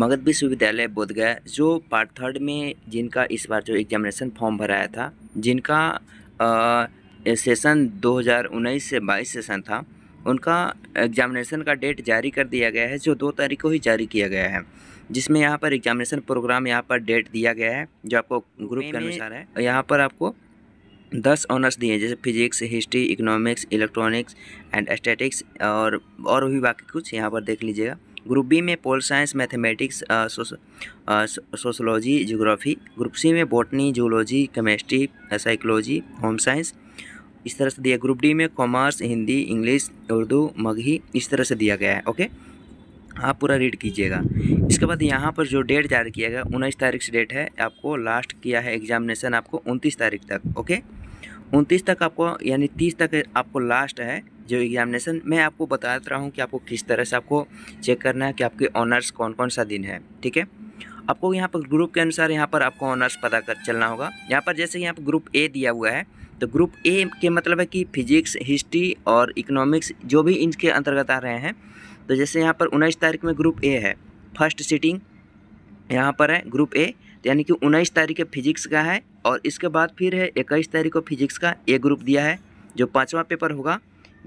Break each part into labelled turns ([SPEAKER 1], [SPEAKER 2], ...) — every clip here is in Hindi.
[SPEAKER 1] मगध विश्वविद्यालय बोधगया जो पार्ट थर्ड में जिनका इस बार जो एग्जामिनेशन फॉर्म भराया था जिनका आ, सेशन 2019 से 22 सेशन था उनका एग्जामिनेशन का डेट जारी कर दिया गया है जो दो तारीख को ही जारी किया गया है जिसमें यहाँ पर एग्जामिनेशन प्रोग्राम यहाँ पर डेट दिया गया है जो आपको ग्रुप के अनुसार है यहाँ पर आपको दस ऑनर्स दिए जैसे physics history economics electronics and aesthetics और और भी बाकी कुछ यहाँ पर देख लीजिएगा ग्रुप बी में pol science mathematics sociology geography group C में botany zoology chemistry psychology home science इस तरह से दिया ग्रुप डी में कॉमर्स हिंदी इंग्लिश उर्दू मगही इस तरह से दिया गया है ओके आप पूरा रीड कीजिएगा इसके बाद यहाँ पर जो डेट जारी किया गया उन्नीस तारीख से डेट है आपको लास्ट किया है एग्जामिनेशन आपको उनतीस तारीख तक ओके उनतीस तक आपको यानी तीस तक आपको लास्ट है जो एग्जामिनेशन मैं आपको बता रहा हूँ कि आपको किस तरह से आपको चेक करना है कि आपके ऑनर्स कौन कौन सा दिन है ठीक है आपको यहाँ पर ग्रुप के अनुसार यहाँ पर आपको ऑनर्स पता कर चलना होगा यहाँ पर जैसे यहाँ पर ग्रुप ए दिया हुआ है तो ग्रुप ए के मतलब है कि फिजिक्स हिस्ट्री और इकोनॉमिक्स जो भी इनके अंतर्गत आ रहे हैं तो जैसे यहाँ पर उन्नीस तारीख में ग्रुप ए है फर्स्ट सीटिंग यहाँ पर है ग्रुप ए तो यानी कि उन्नीस तारीख के फिजिक्स का है और इसके बाद फिर है इक्कीस तारीख को फिजिक्स का ए ग्रुप दिया है जो पाँचवा पेपर होगा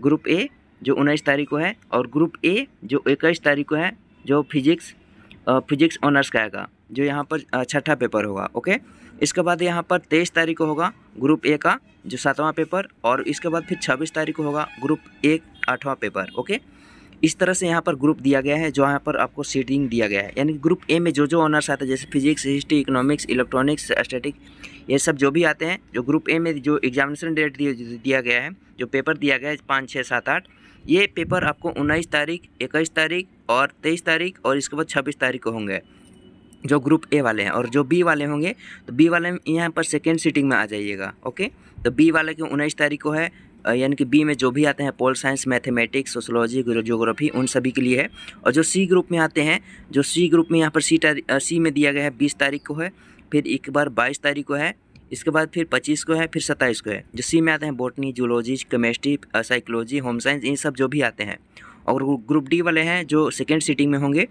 [SPEAKER 1] ग्रुप ए जो उन्नीस तारीख को है और ग्रुप ए जो इक्कीस तारीख को है जो फिजिक्स फिजिक्स ऑनर्स का आएगा जो यहाँ पर छठा पेपर होगा ओके इसके बाद यहाँ पर तेईस तारीख को होगा ग्रुप ए का जो सातवां पेपर और इसके बाद फिर छब्बीस तारीख को होगा ग्रुप ए आठवां पेपर ओके इस तरह से यहाँ पर ग्रुप दिया गया है जो यहाँ पर आपको सीटिंग दिया गया है यानी ग्रुप ए में जो जो ऑनर्स आते हैं जैसे physics history economics electronics static ये सब जो भी आते हैं जो ग्रुप ए में जो एग्जामिनेशन डेट दिया गया है जो पेपर दिया गया है पाँच छः सात आठ ये पेपर आपको उन्नीस तारीख इक्कीस तारीख और तेईस तारीख और इसके बाद छब्बीस तारीख को होंगे जो ग्रुप ए वाले हैं और जो बी वाले होंगे तो बी वाले यहाँ पर सेकेंड सीटिंग में आ जाइएगा ओके तो बी वाले के उन्नीस तारीख को है यानी कि बी में जो भी आते हैं pol science mathematics sociology geography उन सभी के लिए है और जो सी ग्रुप में आते हैं जो सी ग्रुप में यहाँ पर सी सी में दिया गया है बीस तारीख को है फिर एक बार बाईस तारीख को है इसके बाद फिर पच्चीस को है फिर सत्ताईस को है जो सी में आते हैं botany zoology chemistry psychology home science इन सब जो भी आते हैं और ग्रुप डी वाले हैं जो सेकेंड सीटिंग में होंगे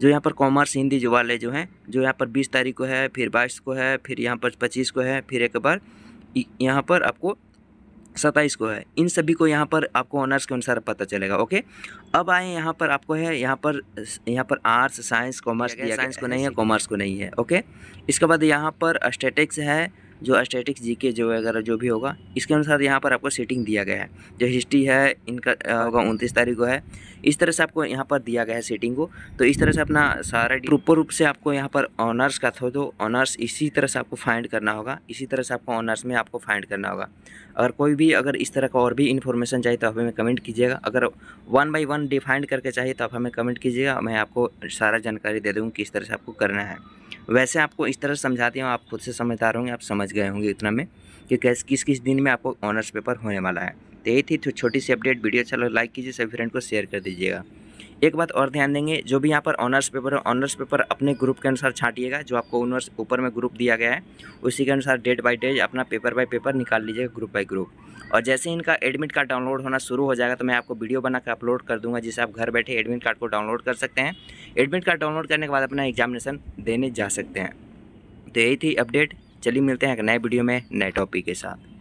[SPEAKER 1] जो यहाँ पर कॉमर्स हिंदी जो वाले जो हैं जो यहाँ पर बीस तारीख को है फिर बाईस को है फिर यहाँ पर पच्चीस को है फिर एक बार यहाँ पर आपको सत्ताईस को है इन सभी को यहाँ पर आपको ऑनर्स के अनुसार पता चलेगा ओके अब आए यहाँ पर आपको है यहाँ पर यहाँ पर आर्ट्स साइंस कॉमर्स साइंस को नहीं है कॉमर्स को नहीं है ओके इसके बाद यहाँ पर स्टेटिक्स है जो जी के जो वगैरह जो भी होगा इसके अनुसार यहाँ पर आपको सेटिंग दिया गया है जो हिस्ट्री है इनका होगा उनतीस तारीख को है इस तरह से आपको यहाँ पर दिया गया है सेटिंग को तो इस तरह से अपना सारा प्रॉपर रूप से आपको यहाँ पर ऑनर्स का था तो ऑनर्स तो इसी तरह से आपको फाइंड करना होगा इसी तरह से आपको ऑनर्स में आपको फाइंड करना होगा अगर कोई भी अगर इस तरह का और भी इन्फॉर्मेशन चाहिए तो आप हमें कमेंट कीजिएगा अगर वन बाई वन डिफाइंड करके चाहिए तो आप हमें कमेंट कीजिएगा मैं आपको सारा जानकारी दे दूँगी किस तरह से आपको करना है वैसे आपको इस तरह समझाते हैं आप खुद से समझदार होंगे आप समझ गए होंगे इतना में कि कैसे किस किस दिन में आपको ऑनर्स पेपर होने वाला है तो यही थी छोटी सी अपडेट वीडियो अच्छा लगा लाइक कीजिए सभी फ्रेंड को शेयर कर दीजिएगा एक बात और ध्यान देंगे जो भी यहाँ पर ऑनर्स पेपर है ऑनर्स पेपर अपने ग्रुप के अनुसार छाटिएगा जो आपको ऑनर्स ऊपर में ग्रुप दिया गया है उसी के अनुसार डेट बाई डेट अपना पेपर बाई पेपर निकाल लीजिएगा ग्रुप बाई ग्रुप और जैसे ही इनका एडमिट कार्ड डाउनलोड होना शुरू हो जाएगा तो मैं आपको वीडियो बनाकर अपलोड कर दूंगा जिसे आप घर बैठे एडमिट कार्ड को डाउनलोड कर सकते हैं एडमिट कार्ड डाउनलोड करने के बाद अपना एग्जामिनेशन देने जा सकते हैं तो यही थी अपडेट चलिए मिलते हैं एक नए वीडियो में नए टॉपिक के साथ